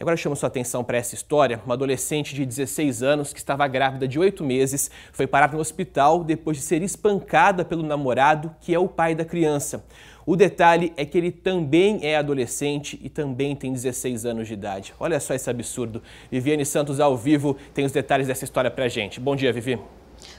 Agora chamo sua atenção para essa história. Uma adolescente de 16 anos que estava grávida de 8 meses foi parar no hospital depois de ser espancada pelo namorado, que é o pai da criança. O detalhe é que ele também é adolescente e também tem 16 anos de idade. Olha só esse absurdo. Viviane Santos ao vivo tem os detalhes dessa história para gente. Bom dia, Vivi.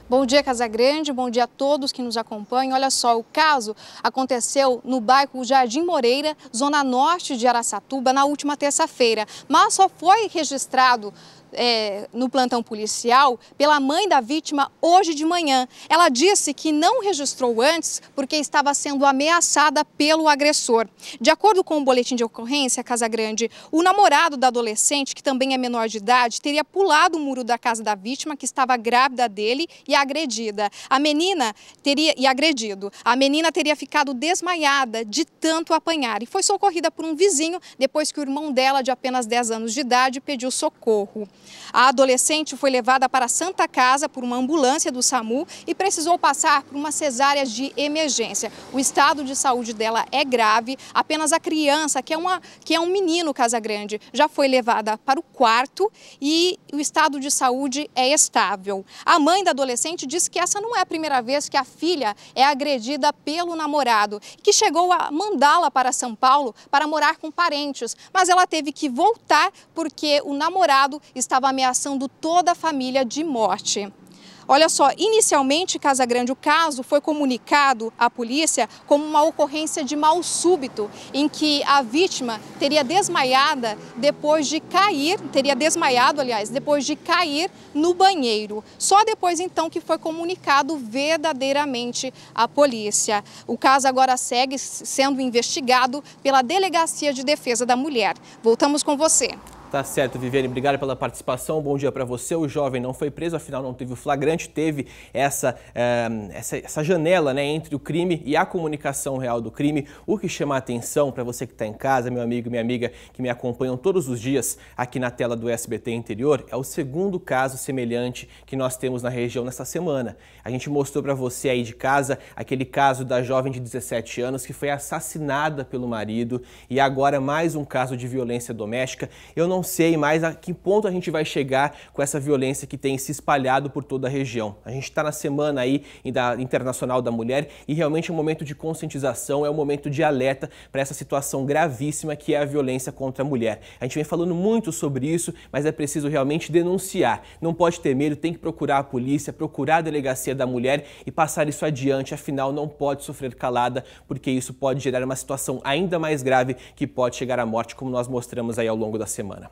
Bom dia, Casagrande. Bom dia a todos que nos acompanham. Olha só, o caso aconteceu no bairro Jardim Moreira, zona norte de Araçatuba, na última terça-feira. Mas só foi registrado é, no plantão policial pela mãe da vítima hoje de manhã. Ela disse que não registrou antes porque estava sendo ameaçada pelo agressor. De acordo com o boletim de ocorrência, Casa Grande, o namorado da adolescente, que também é menor de idade, teria pulado o muro da casa da vítima, que estava grávida dele, e agredida. A menina teria e agredido. A menina teria ficado desmaiada de tanto apanhar e foi socorrida por um vizinho depois que o irmão dela, de apenas 10 anos de idade, pediu socorro. A adolescente foi levada para a Santa Casa por uma ambulância do SAMU e precisou passar por uma cesárea de emergência. O estado de saúde dela é grave, apenas a criança, que é, uma, que é um menino Casagrande, já foi levada para o quarto e o estado de saúde é estável. A mãe da adolescente diz que essa não é a primeira vez que a filha é agredida pelo namorado, que chegou a mandá-la para São Paulo para morar com parentes, mas ela teve que voltar porque o namorado está estava ameaçando toda a família de morte. Olha só, inicialmente, Casa Grande, o caso foi comunicado à polícia como uma ocorrência de mal súbito, em que a vítima teria desmaiada depois de cair, teria desmaiado, aliás, depois de cair no banheiro. Só depois, então, que foi comunicado verdadeiramente à polícia. O caso agora segue sendo investigado pela Delegacia de Defesa da Mulher. Voltamos com você. Tá certo, Viviane, obrigado pela participação. Bom dia para você. O jovem não foi preso, afinal não teve o flagrante, teve essa, é, essa, essa, janela né, entre o crime e a comunicação real do crime. O que chama a atenção para você que está em casa, meu amigo e minha amiga, que me acompanham todos os dias aqui na tela do SBT Interior, é o segundo caso semelhante que nós temos na região nesta semana. A gente mostrou para você aí de casa aquele caso da jovem de 17 anos que foi assassinada pelo marido e agora mais um caso de violência doméstica. Eu não não sei mais a que ponto a gente vai chegar com essa violência que tem se espalhado por toda a região. A gente está na semana aí da Internacional da Mulher e realmente é um momento de conscientização, é um momento de alerta para essa situação gravíssima que é a violência contra a mulher. A gente vem falando muito sobre isso, mas é preciso realmente denunciar. Não pode ter medo, tem que procurar a polícia, procurar a delegacia da mulher e passar isso adiante. Afinal, não pode sofrer calada, porque isso pode gerar uma situação ainda mais grave que pode chegar à morte, como nós mostramos aí ao longo da semana.